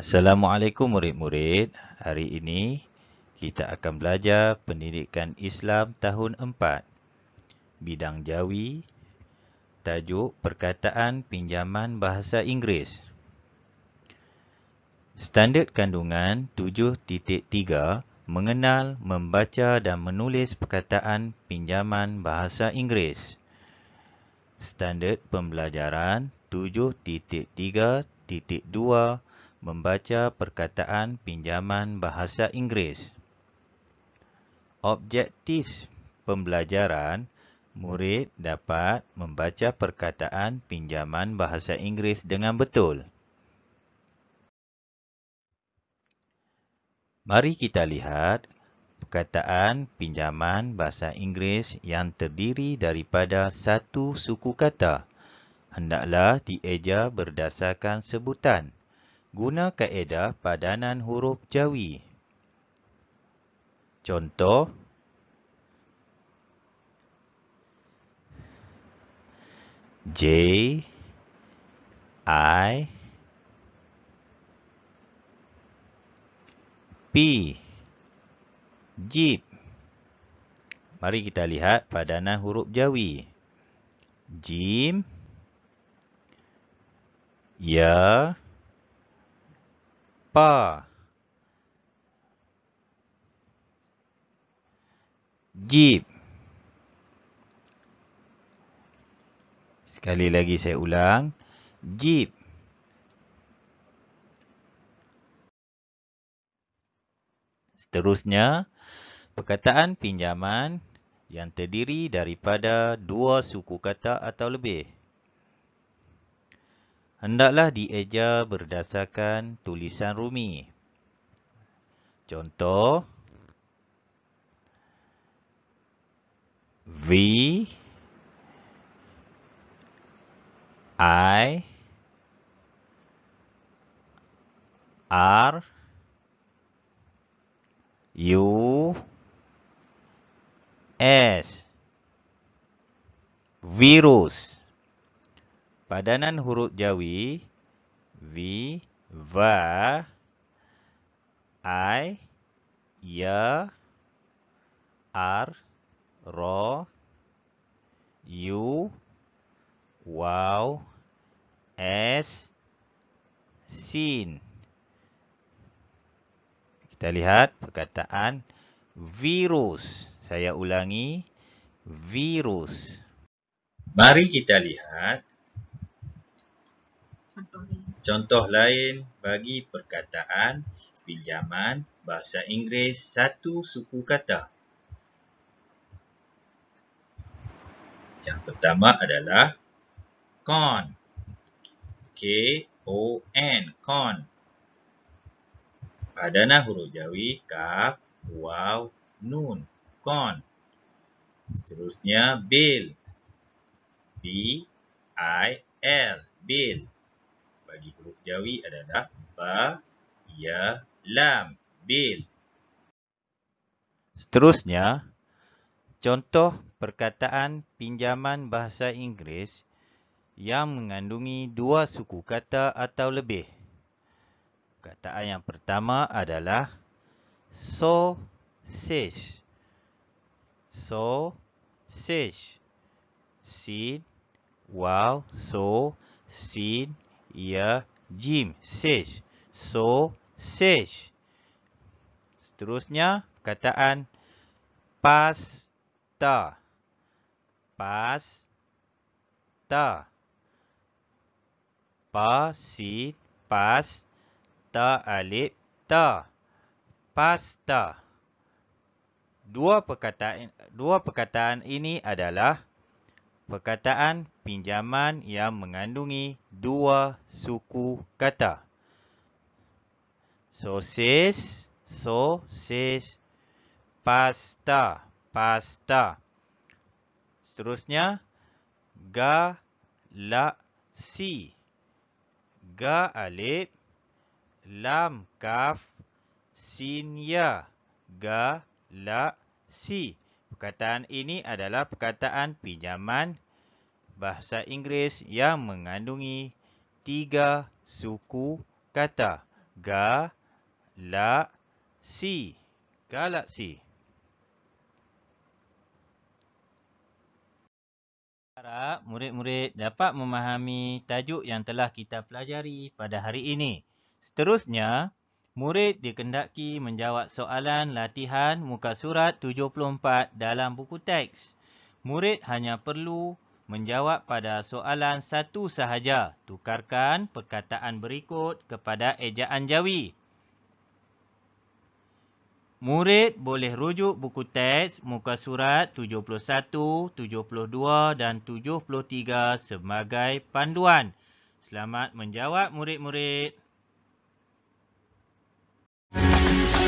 Assalamualaikum murid-murid. Hari ini kita akan belajar pendidikan Islam tahun 4. Bidang Jawi. Tajuk perkataan pinjaman bahasa Inggeris. Standard kandungan 7.3 mengenal, membaca dan menulis perkataan pinjaman bahasa Inggeris. Standard pembelajaran 7.3.2 membaca perkataan pinjaman bahasa Inggeris. Objektif pembelajaran, murid dapat membaca perkataan pinjaman bahasa Inggeris dengan betul. Mari kita lihat perkataan pinjaman bahasa Inggeris yang terdiri daripada satu suku kata. Hendaklah dieja berdasarkan sebutan guna kaedah padanan huruf jawi. Contoh J I P Jeep Mari kita lihat padanan huruf jawi. Jim Ya yeah apa? Jeep. Sekali lagi saya ulang. Jeep. Seterusnya, perkataan pinjaman yang terdiri daripada dua suku kata atau lebih hendaklah dieja berdasarkan tulisan Rumi. Contoh, V I R U S Virus padanan huruf jawi V, v, I, y, R, Ro, U, w, S, Sin. Kita lihat perkataan virus. Saya ulangi, virus. Mari kita lihat contoh lain. bagi perkataan pinjaman bahasa Inggeris satu suku kata. Yang pertama adalah con. K O N con. Padana huruf jawi kaf, waw, nun. Con. Seterusnya bill. B I L. Bill bagi huruf jawi adalah ba, ya, lam, bil. Seterusnya, contoh perkataan pinjaman bahasa Inggris yang mengandungi dua suku kata atau lebih. Kataan yang pertama adalah so sesh. So sesh. Seed, wow, so, seed, ia ya, Jim, says. So, says. Seterusnya, kataan pasta. Pasta. Pa, si, pas, ta, alip, ta. Pasta. Dua perkataan, dua perkataan ini adalah perkataan pinjaman yang mengandungi dua suku kata. Sosis, sosis, pasta, pasta. Seterusnya, galaksi. Ga alif, lam kaf, sin ya, galaksi. Galaksi. Perkataan ini adalah perkataan pinjaman bahasa Inggeris yang mengandungi tiga suku kata. Galaksi. Galaksi. Harap murid-murid dapat memahami tajuk yang telah kita pelajari pada hari ini. Seterusnya, Murid dikendaki menjawab soalan latihan muka surat 74 dalam buku teks. Murid hanya perlu menjawab pada soalan satu sahaja. Tukarkan perkataan berikut kepada ejaan jawi. Murid boleh rujuk buku teks muka surat 71, 72 dan 73 sebagai panduan. Selamat menjawab murid-murid.